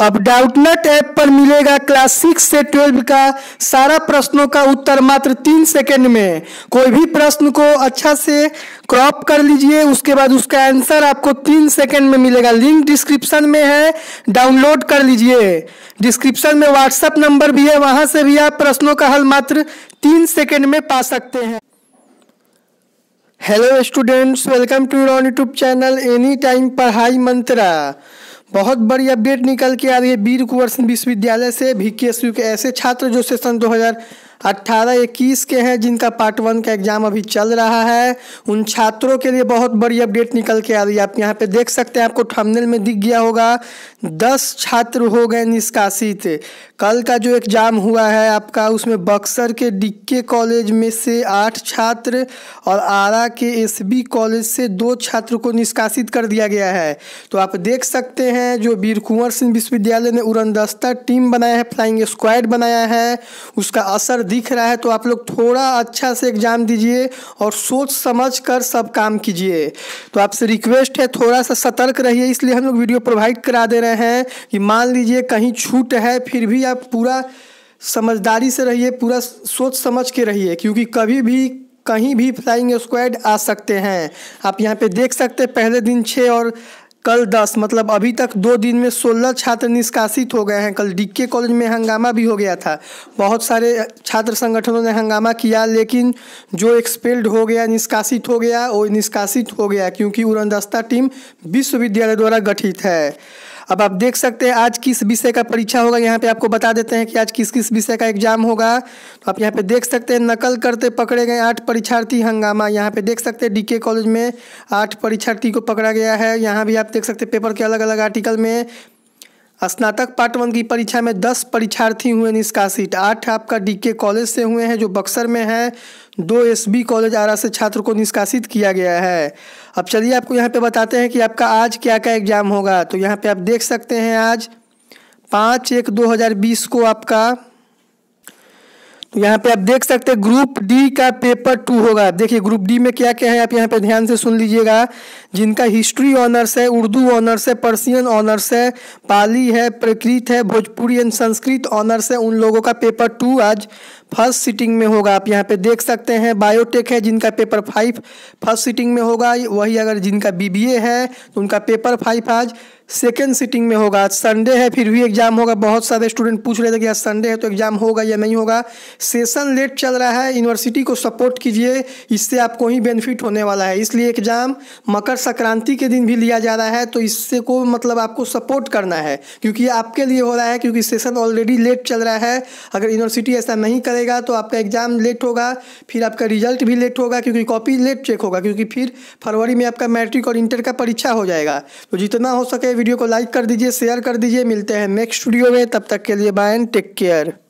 अब डाउटनट ऐप पर मिलेगा क्लास सिक्स से ट्वेल्व का सारा प्रश्नों का उत्तर मात्र तीन सेकेंड में कोई भी प्रश्न को अच्छा से क्रॉप कर लीजिए उसके बाद उसका आंसर आपको तीन सेकेंड में मिलेगा लिंक डिस्क्रिप्शन में है डाउनलोड कर लीजिए डिस्क्रिप्शन में व्हाट्सएप नंबर भी है वहां से भी आप प्रश्नों का हल मात्र तीन सेकेंड में पा सकते हैं hello students welcome to your YouTube channel any time Padhai Mantra बहुत बड़ी अपडेट निकल के आ रही है वीर कुंवर सिंह विश्वविद्यालय से भी के के ऐसे छात्र जो सेशन हज़ार अट्ठारह इक्कीस के हैं जिनका पार्ट वन का एग्ज़ाम अभी चल रहा है उन छात्रों के लिए बहुत बड़ी अपडेट निकल के आ रही है आप यहाँ पे देख सकते हैं आपको थंबनेल में दिख गया होगा दस छात्र हो गए निष्कासित कल का जो एग्ज़ाम हुआ है आपका उसमें बक्सर के डिक्के कॉलेज में से आठ छात्र और आरा के एस कॉलेज से दो छात्र को निष्कासित कर दिया गया है तो आप देख सकते हैं जो वीर कुंवर सिंह विश्वविद्यालय ने उड़नदस्ता टीम बनाया है फ्लाइंग स्क्वाड बनाया है उसका असर दिख रहा है तो आप लोग थोड़ा अच्छा से एग्ज़ाम दीजिए और सोच समझ कर सब काम कीजिए तो आपसे रिक्वेस्ट है थोड़ा सा सतर्क रहिए इसलिए हम लोग वीडियो प्रोवाइड करा दे रहे हैं कि मान लीजिए कहीं छूट है फिर भी आप पूरा समझदारी से रहिए पूरा सोच समझ के रहिए क्योंकि कभी भी कहीं भी फ्लाइंग स्क्वाड आ सकते हैं आप यहाँ पे देख सकते हैं पहले दिन छः और कल दस मतलब अभी तक दो दिन में सोलह छात्र निष्कासित हो गए हैं कल डीके कॉलेज में हंगामा भी हो गया था बहुत सारे छात्र संगठनों ने हंगामा किया लेकिन जो एक्सपेल्ड हो गया निष्कासित हो गया वो निष्कासित हो गया क्योंकि उड़नदस्ता टीम विश्वविद्यालय द्वारा गठित है अब आप देख सकते हैं आज किस विषय का परीक्षा होगा यहाँ पे आपको बता देते हैं कि आज किस किस विषय का एग्जाम होगा तो आप यहाँ पे देख सकते हैं नकल करते पकड़े गए आठ परीक्षार्थी हंगामा यहाँ पे देख सकते हैं डीके कॉलेज में आठ परीक्षार्थी को पकड़ा गया है यहाँ भी आप देख सकते हैं पेपर के अलग अलग आर्टिकल में स्नातक पार्ट वन की परीक्षा में दस परीक्षार्थी हुए निष्कासित आठ आपका डीके कॉलेज से हुए हैं जो बक्सर में है दो एसबी कॉलेज आरा से छात्र को निष्कासित किया गया है अब चलिए आपको यहाँ पे बताते हैं कि आपका आज क्या क्या एग्जाम होगा तो यहाँ पे आप देख सकते हैं आज पाँच एक दो हज़ार बीस को आपका यहाँ पे आप देख सकते हैं ग्रुप डी का पेपर टू होगा देखिए ग्रुप डी में क्या क्या है आप यहाँ पे ध्यान से सुन लीजिएगा जिनका हिस्ट्री ऑनर्स है उर्दू ऑनर्स है पर्सियन ऑनर्स है पाली है प्रकृत है भोजपुरी एंड संस्कृत ऑनर्स है उन लोगों का पेपर टू आज फर्स्ट सीटिंग में होगा आप यहाँ पे देख सकते हैं बायोटेक है जिनका पेपर फाइव फर्स्ट सीटिंग में होगा वही अगर जिनका बी है तो उनका पेपर फाइव आज सेकेंड सिटिंग में होगा संडे है फिर भी एग्जाम होगा बहुत सारे स्टूडेंट पूछ रहे थे कि आज संडे है तो एग्जाम होगा या नहीं होगा सेशन लेट चल रहा है यूनिवर्सिटी को सपोर्ट कीजिए इससे आपको ही बेनिफिट होने वाला है इसलिए एग्जाम मकर संक्रांति के दिन भी लिया जा रहा है तो इससे को मतलब आपको सपोर्ट करना है क्योंकि आपके लिए हो रहा है क्योंकि सेशन ऑलरेडी लेट चल रहा है अगर यूनिवर्सिटी ऐसा नहीं करेगा तो आपका एग्जाम लेट होगा फिर आपका रिजल्ट भी लेट होगा क्योंकि कॉपी लेट चेक होगा क्योंकि फिर फरवरी में आपका मैट्रिक और इंटर का परीक्षा हो जाएगा तो जितना हो सके वीडियो को लाइक कर दीजिए शेयर कर दीजिए मिलते हैं नेक्स्ट वीडियो में तब तक के लिए बाय टेक केयर